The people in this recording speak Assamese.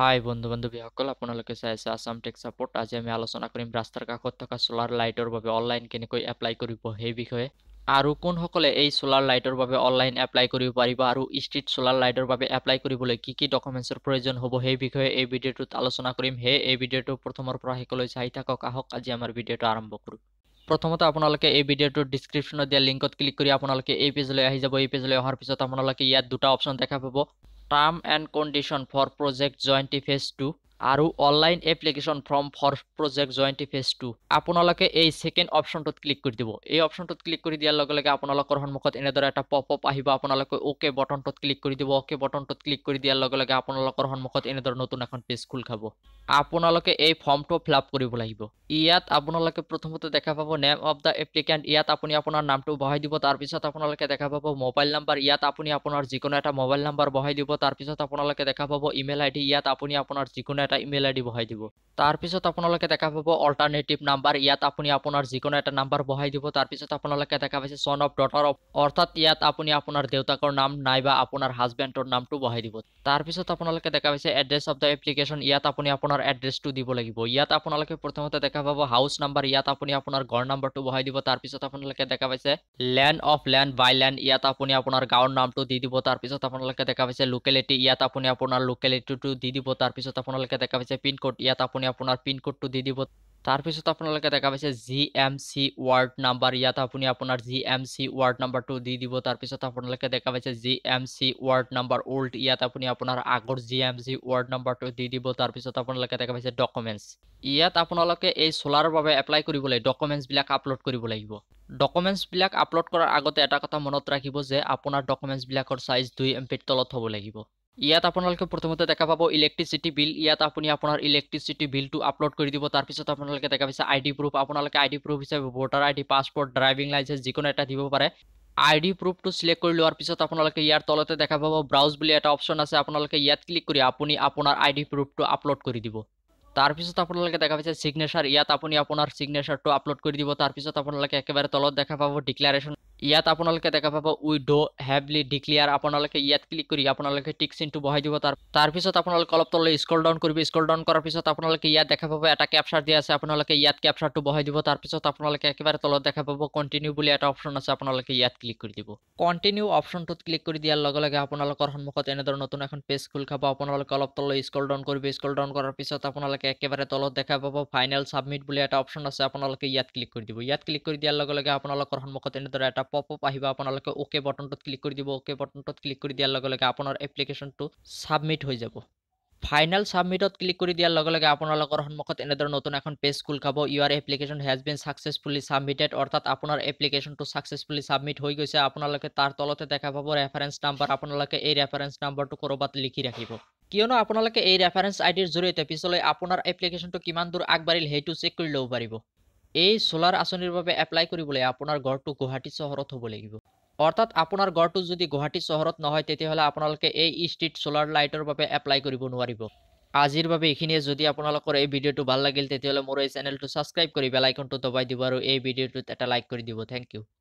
হাই বন্ধু বান্ধৱীসকল আপোনালোকে চাই আছে আছাম টেক ছাপোৰ্ট আজি আমি আলোচনা কৰিম ৰাস্তাৰ কাষত থকা চ'লাৰ লাইটৰ বাবে অনলাইন কেনেকৈ এপ্লাই কৰিব সেই বিষয়ে আৰু কোনসকলে এই চ'লাৰ লাইটৰ বাবে অনলাইন এপ্লাই কৰিব পাৰিব আৰু ষ্ট্ৰীট চ'লাৰ লাইটৰ বাবে এপ্লাই কৰিবলৈ কি কি ডকুমেণ্টছৰ প্ৰয়োজন হ'ব সেই বিষয়ে এই ভিডিঅ'টোত আলোচনা কৰিম সেয়ে এই ভিডিঅ'টো প্ৰথমৰ পৰা শেষলৈ চাই থাকক আহক আজি আমাৰ ভিডিঅ'টো আৰম্ভ কৰোঁ প্ৰথমতে আপোনালোকে এই ভিডিঅ'টোৰ ডিছক্ৰিপশ্যনত দিয়া লিংকত ক্লিক কৰি আপোনালোকে এই পেজলৈ আহি যাব এই পেজলৈ অহাৰ পিছত আপোনালোকে ইয়াত দুটা অপশ্যন দেখা পাব term and condition for project joint phase two আৰু online application form for project joint phase two আপোনালোকে এই ছেকেণ্ড অপশ্যনটোত ক্লিক কৰি দিব এই অপশ্যনটোত ক্লিক কৰি দিয়াৰ লগে লগে আপোনালোকৰ সন্মুখত এনেদৰে এটা পপ আপ আহিব আপোনালোকে অ'কে বটনটোত ক্লিক কৰি দিব অ'কে বটনটোত ক্লিক কৰি দিয়াৰ লগে লগে আপোনালোকৰ সন্মুখত এনেদৰে নতুন এখন পেজ খোল খাব আপোনালোকে এই ফৰ্মটো ফিল আপ কৰিব লাগিব ইয়াত আপোনালোকে প্ৰথমতে দেখা পাব নেম অফ দ্য এপ্লিকেণ্ট ইয়াত আপুনি আপোনাৰ নামটো বহাই দিব তাৰপিছত আপোনালোকে দেখা পাব মোবাইল নম্বৰ ইয়াত আপুনি আপোনাৰ যিকোনো এটা মোবাইল নম্বৰ বহাই দিব তাৰপিছত আপোনালোকে দেখা পাব ইমেইল আইডি ইয়াত আপুনি আপোনাৰ যিকোনো এটা ইমেইল আইডি বহাই দিব তাৰপিছত আপোনালোকে দেখা পাব অল্টাৰনেটিভ নাম্বাৰ ইয়াত আপুনি আপোনাৰ যিকোনো এটা নাম্বাৰ বহাই দিব তাৰপিছত আপোনালোকে দেখা পাইছে চন অফ ডটাৰ অফ অৰ্থাৎ ইয়াত আপুনি আপোনাৰ দেউতাকৰ নাম নাইবা আপোনাৰ হাজবেণ্ডৰ নামটো বহাই দিব তাৰপিছত আপোনালোকে দেখা পাইছে এড্ৰেছ অফ দ্য এপ্লিকেশ্যন ইয়াত আপুনি আপোনাৰ এড্ৰেছটো দিব লাগিব ইয়াত আপোনালোকে প্ৰথমতে দেখা পাব হাউচ নাম্বাৰ ইয়াত আপুনি আপোনাৰ ঘৰ নাম্বাৰটো বহাই দিব তাৰপিছত আপোনালোকে দেখা পাইছে land of land by land ইয়াত আপুনি আপোনাৰ গাঁৱৰ নামটো দি দিব তাৰপিছত আপোনালোকে দেখা পাইছে লোকেলিটি ইয়াত আপুনি আপোনাৰ লোকেলিটিটো দি দিব তাৰপিছত আপোনালোকে আপোনালোকে দেখা পাইছে পিনকোড ইয়াত আপুনি আপোনাৰ পিনকোডটো দি দিব তাৰপিছত আপোনালোকে দেখা পাইছে G M C ward number ইয়াত আপুনি আপোনাৰ জি এম চি ৱাৰ্ড নাম্বাৰটো দি দিব তাৰপিছত আপোনালোকে দেখা পাইছে G M C ward number old ইয়াত আপুনি আপোনাৰ আগৰ জি এম চি ৱাৰ্ড নাম্বাৰটো দি দিব তাৰপিছত আপোনালোকে দেখা পাইছে ডকুমেণ্টছ ইয়াত আপোনালোকে এই চোলাৰৰ বাবে এপ্লাই কৰিবলৈ ডকুমেণ্টছবিলাক আপলোড কৰিব লাগিব ডকুমেণ্টছবিলাক আপলোড কৰাৰ আগতে এটা কথা মনত ৰাখিব যে আপোনাৰ ডকুমেণ্টছবিলাকৰ চাইজ দুই এম পিৰ তলত হ'ব লাগিব ইয়াত আপোনালোকে প্ৰথমতে দেখা পাব ইলেক্ট্ৰিচিটি বিল ইয়াত আপুনি আপোনাৰ ইলেকট্ৰিচিটি বিলটো আপলোড কৰি দিব তাৰপিছত আপোনালোকে দেখা পাইছে আই ডি প্ৰুফ আপোনালোকে আই ডি প্ৰুফ হিচাপে voter I D passport driving licence যিকোনো এটা দিব পাৰে আই ডি প্ৰুফটো চিলেক্ট কৰি লোৱাৰ পিছত আপোনালোকে ইয়াৰ তলতে দেখা পাব ব্ৰাউজ বুলি এটা অপশ্যন আছে আপোনালোকে ইয়াত ক্লিক কৰি আপুনি আপোনাৰ আই ডি প্ৰুফটো আপলোড কৰি দিব তাৰপিছত আপোনালোকে দেখা পাইছে ছিগনেচাৰ ইয়াত আপুনি আপোনাৰ ছিগনেচাৰটো আপলোড কৰি দিব তাৰপিছত আপোনালোকে একেবাৰে তলত দেখা পাব ডিক্লেৰেশ্যন ইয়াত আপোনালোকে দেখা পাব উই ডো হেভলি ডিক্লেয়াৰ আপোনালোকে ইয়াত ক্লিক কৰি আপোনালোকে টিক চিনটো বহাই দিব তাৰ তাৰপিছত আপোনালোকে অলপ তললৈ স্কল ডাউন কৰিব স্কল ডাউন কৰাৰ পিছত আপোনালোকে ইয়াত দেখা পাব এটা কেপচাৰ দিয়া আছে আপোনালোকে ইয়াত কেপচাৰটো বহাই দিব তাৰপিছত আপোনালোকে একেবাৰে তলত দেখা পাব কণ্টিনিউ বুলি এটা অপশ্যন আছে আপোনালোকে ইয়াত ক্লিক কৰি দিব কণ্টিনিউ অপশ্যনটোত ক্লিক কৰি দিয়াৰ লগে লগে আপোনালোকৰ সন্মুখত এনেদৰে নতুন এখন পেজ খোল খাব আপোনালোকে অলপ তললৈ স্কল ডাউন কৰিব স্কল ডাউন কৰাৰ পিছত আপোনালোকে একেবাৰে তলত দেখা পাব ফাইনেল ছাবমিট বুলি এটা অপশ্যন আছে আপোনালোকে ইয়াত ক্লিক কৰি দিব ইয়াত ক্লিক কৰি দিয়াৰ লগে লগে আপোনালোকৰ সন্মুখত এনেদৰে এটা এটা পপ আপ আহিব আপোনালোকে ওকে বটনটোত ক্লিক কৰি দিব অ'কে বটনটোত ক্লিক কৰি দিয়াৰ লগে লগে আপোনাৰ এপ্লিকেশ্যনটো ছাবমিট হৈ যাব ফাইনেল ছাবমিটত ক্লিক কৰি দিয়াৰ লগে লগে আপোনালোকৰ সন্মুখত এনেদৰে নতুন এখন পেজ খোল খাব ইয়াৰ application has been successfully submitted অৰ্থাৎ আপোনাৰ এপ্লিকেশ্যনটো ছাকচেছফুলি ছাবমিট হৈ গৈছে আপোনালোকে তাৰ তলতে দেখা পাব ৰেফাৰেঞ্চ নাম্বাৰ আপোনালোকে এই ৰেফাৰেঞ্চ নাম্বাৰটো ক'ৰবাত লিখি ৰাখিব কিয়নো আপোনালোকে এই ৰেফাৰেঞ্চ আইডিৰ জৰিয়তে পিছলৈ আপোনাৰ এপ্লিকেশ্যনটো কিমান দূৰ আগবাঢ়িল সেইটো চেক কৰি ল'ব পাৰিব এই চোলাৰ আঁচনিৰ বাবে এপ্লাই কৰিবলৈ আপোনাৰ ঘৰটো গুৱাহাটী চহৰত হ'ব লাগিব অৰ্থাৎ আপোনাৰ ঘৰটো যদি গুৱাহাটী চহৰত নহয় তেতিয়াহ'লে আপোনালোকে এই ষ্ট্ৰীট চোলাৰ লাইটৰ বাবে এপ্লাই কৰিব নোৱাৰিব আজিৰ বাবে এইখিনিয়ে যদি আপোনালোকৰ এই ভিডিঅ'টো ভাল লাগিল তেতিয়াহ'লে মোৰ এই চেনেলটো ছাবস্ক্ৰাইব কৰি বেলাইকনটো দবাই দিব আৰু এই ভিডিঅ'টোত এটা লাইক কৰি দিব থেংক ইউ